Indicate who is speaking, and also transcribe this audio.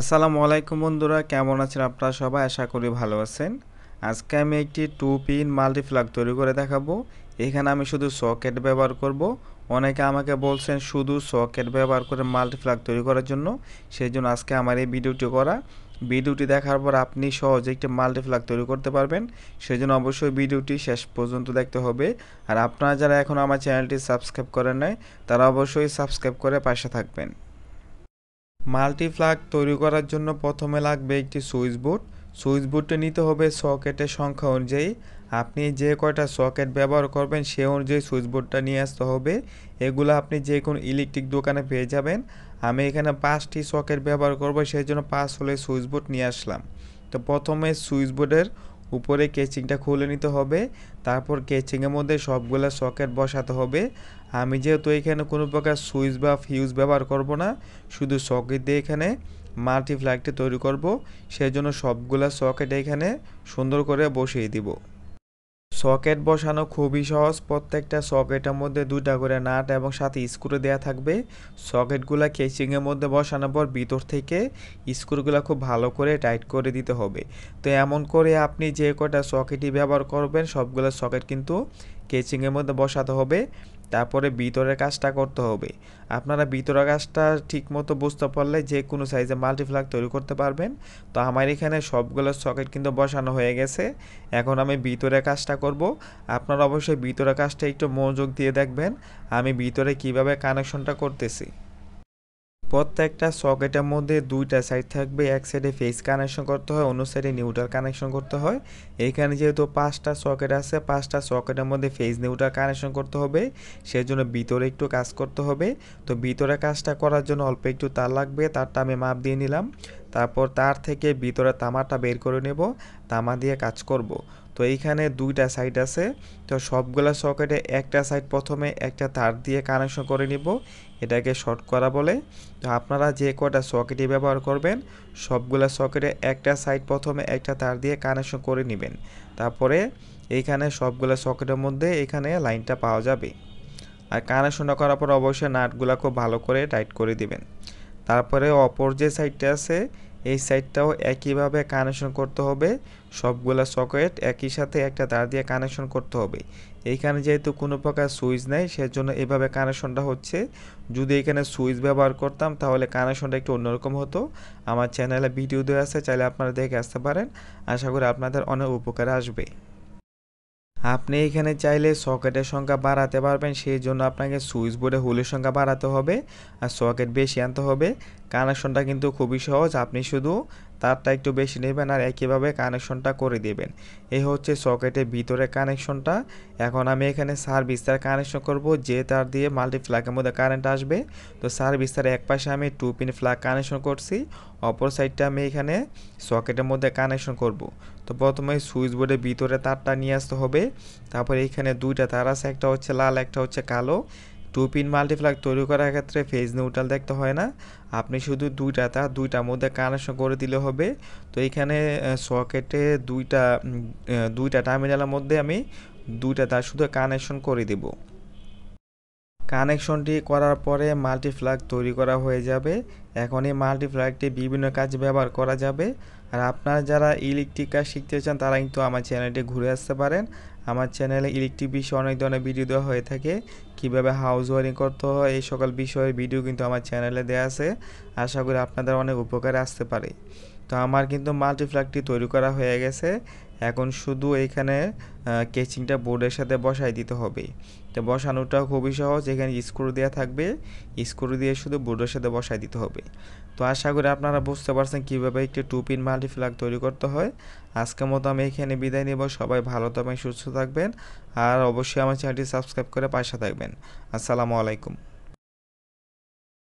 Speaker 1: আসসালামু আলাইকুম বন্ধুরা কেমন আছেন আপনারা সবাই আশা করি ভালো আছেন আজকে আমি একটি টু পিন মাল্টিপ্লাগ তৈরি করে দেখাবো এখানে আমি শুধু সকেট ব্যবহার করব অনেকে আমাকে বলছেন শুধু সকেট ব্যবহার করে মাল্টিপ্লাগ তৈরি করার জন্য সেই জন্য আজকে আমার এই ভিডিওটি করা ভিডিওটি দেখার পর আপনি সহজে একটি মাল্টিপ্লাগ তৈরি করতে পারবেন সেই জন্য অবশ্যই ভিডিওটি শেষ পর্যন্ত দেখতে হবে আর আপনারা যারা এখন আমার চ্যানেলটি সাবস্ক্রাইব করেন নাই তারা অবশ্যই সাবস্ক্রাইব করে পাশে থাকবেন মাল্টি ফ্ল্যাগ তৈরি করার জন্য প্রথমে লাগবে একটি সুইচ বোর্ড সুইচ বোর্ডটি নিতে হবে সকেটের সংখ্যা অনুযায়ী আপনি যে কয়টা সকেট ব্যবহার করবেন সে অনুযায়ী সুইচ বোর্ডটা নিয়ে আসতে হবে এগুলো আপনি যে কোনো ইলেকট্রিক দোকানে পেয়ে যাবেন আমি এখানে পাঁচটি সকেট ব্যবহার করব সেই জন্য পাঁচ হলে সুইচ বোর্ড নিয়ে আসলাম তো প্রথমে সুইচ বোর্ডের উপরে কেচিংটা খুলে নিতে হবে তারপর কেচিংয়ের মধ্যে সবগুলো সকেট বসাতে হবে আমি যেহেতু এখানে কোনো প্রকার সুইচ বা ফিউজ ব্যবহার করব না শুধু সকেট দিয়ে এখানে মাল্টি ফ্ল্যাগটি তৈরি করব সেই জন্য সবগুলো সকেট এখানে সুন্দর করে বসিয়ে দিব সকেট বসানো খুবই সহজ প্রত্যেকটা সকেটের মধ্যে দুটা করে নাট এবং সাথে স্ক্রু দেওয়া থাকবে সকেটগুলো কেসিংয়ের মধ্যে বসানোর পর ভিতর থেকে স্ক্রুগুলো খুব ভালো করে টাইট করে দিতে হবে তো এমন করে আপনি যে কটা সকেটই ব্যবহার করবেন সবগুলো সকেট কিন্তু কেচিংয়ের মধ্যে বসাতে হবে তারপরে ভিতরের কাজটা করতে হবে আপনারা ভিতরের কাজটা ঠিকমতো বুঝতে পারলে যে কোনো সাইজে মাল্টিফ্ল্যাগ তৈরি করতে পারবেন তো আমার এখানে সবগুলো সকেট কিন্তু বসানো হয়ে গেছে এখন আমি ভিতরে কাজটা করব আপনারা অবশ্যই ভিতরে কাজটা একটু মনোযোগ দিয়ে দেখবেন আমি ভিতরে কিভাবে কানেকশনটা করতেছি প্রত্যেকটা সকেটের মধ্যে দুইটা সাইড থাকবে এক সাইডে ফেস কানেকশন করতে হয় অন্য সাইডে নিউটার কানেকশন করতে হয় এখানে যেহেতু পাঁচটা সকেট আছে পাঁচটা সকেটের মধ্যে ফেস নিউটার কানেকশন করতে হবে সেজন্য ভিতরে একটু কাজ করতে হবে তো ভিতরে কাজটা করার জন্য অল্প একটু তার লাগবে তারটা আমি মাপ দিয়ে নিলাম তারপর তার থেকে ভিতরে তামাটা বের করে নেব তামা দিয়ে কাজ করব তো এইখানে দুইটা সাইড আছে তো সবগুলা সকেটে একটা সাইড প্রথমে একটা তার দিয়ে কানেকশন করে নিব এটাকে শর্ট করা বলে তো আপনারা যে কটা সকেটই ব্যবহার করবেন সবগুলা সকেটে একটা সাইড প্রথমে একটা তার দিয়ে কানেকশন করে নেবেন তারপরে এইখানে সবগুলা সকেটের মধ্যে এখানে লাইনটা পাওয়া যাবে আর কানেকশনটা করার পর অবশ্যই নাটগুলা খুব ভালো করে টাইট করে দিবেন তারপরে অপর যে সাইডটা আছে এই সাইডটাও একইভাবে কানেকশন করতে হবে সবগুলা সকেট একই সাথে একটা তার দিয়ে কানেকশন করতে হবে এইখানে যেহেতু কোনো প্রকার সুইচ নেই সেজন্য এভাবে কানেকশনটা হচ্ছে যদি এখানে সুইচ ব্যবহার করতাম তাহলে কানেকশনটা একটু অন্যরকম হতো আমার চ্যানেলে ভিডিও দেওয়া আছে চাইলে আপনারা দেখে আসতে পারেন আশা করি আপনাদের অনেক উপকার আসবে আপনি এখানে চাইলে সকেটের সংখ্যা বাড়াতে পারবেন সেই জন্য আপনাকে সুইচ বোর্ডে হোলের সংখ্যা বাড়াতে হবে আর সকেট বেশি আনতে হবে কানেকশনটা কিন্তু খুবই সহজ আপনি শুধু তারটা একটু বেশি নেবেন আর একইভাবে কানেকশনটা করে দেবেন এই হচ্ছে সকেটের ভিতরে কানেকশনটা এখন আমি এখানে সার্ভিস তার কানেকশন করব যে তার দিয়ে মাল্টিপ্লাগের মধ্যে কারেন্ট আসবে তো সার্ভিস তার এক পাশে আমি টু পিন ফ্লাগ কানেকশন করছি অপর সাইডটা আমি এখানে সকেটের মধ্যে কানেকশন করব তো প্রথমে সুইচ বোর্ডের ভিতরে তারটা নিয়ে আসতে হবে তারপর এখানে দুইটা তার আছে একটা হচ্ছে লাল একটা হচ্ছে কালো টু পিন মাল্টিফ্ল্যাগ তৈরি করার ক্ষেত্রে ফেজ নিউট্রাল দেখতে হয় না আপনি শুধু দুইটা তা দুইটার মধ্যে কানেকশন করে দিলে হবে তো এখানে সকেটে দুইটা দুইটা টার্মিনালের মধ্যে আমি দুইটা তার শুধু কানেকশন করে দেব কানেকশনটি করার পরে মাল্টিফ্ল্যাগ তৈরি করা হয়ে যাবে এখন এই মাল্টিফ্ল্যাগটি বিভিন্ন কাজে ব্যবহার করা যাবে আর আপনারা যারা ইলেকট্রিক কাজ শিখতে চান তারা কিন্তু আমার চ্যানেলটি ঘুরে আসতে পারেন আমার চ্যানেলে ইলেকট্রিক বিষয়ে অনেক ধরনের ভিডিও দেওয়া হয়ে থাকে কিভাবে হাউস ওয়ারিং করতে হয় এই সকল বিষয়ের ভিডিও কিন্তু আমার চ্যানেলে দেওয়া আছে আশা করি আপনাদের অনেক উপকারে আসতে পারে তো আমার কিন্তু ফ্ল্যাগটি তৈরি করা হয়ে গেছে এখন শুধু এখানে কেচিংটা বোর্ডের সাথে বসাই দিতে হবে তো বসানোটা খুবই সহজ এখানে স্ক্রু দেওয়া থাকবে স্ক্রু দিয়ে শুধু বোর্ডের সাথে বসাই দিতে হবে তো আশা করি আপনারা বুঝতে পারছেন কীভাবে একটি টু পিন ফ্ল্যাগ তৈরি করতে হয় আজকের মতো আমি এখানে বিদায় নেব সবাই ভালো থাকবেন সুস্থ থাকবেন আর অবশ্যই আমার চ্যানেলটি সাবস্ক্রাইব করে পাশে থাকবেন আসসালামু আলাইকুম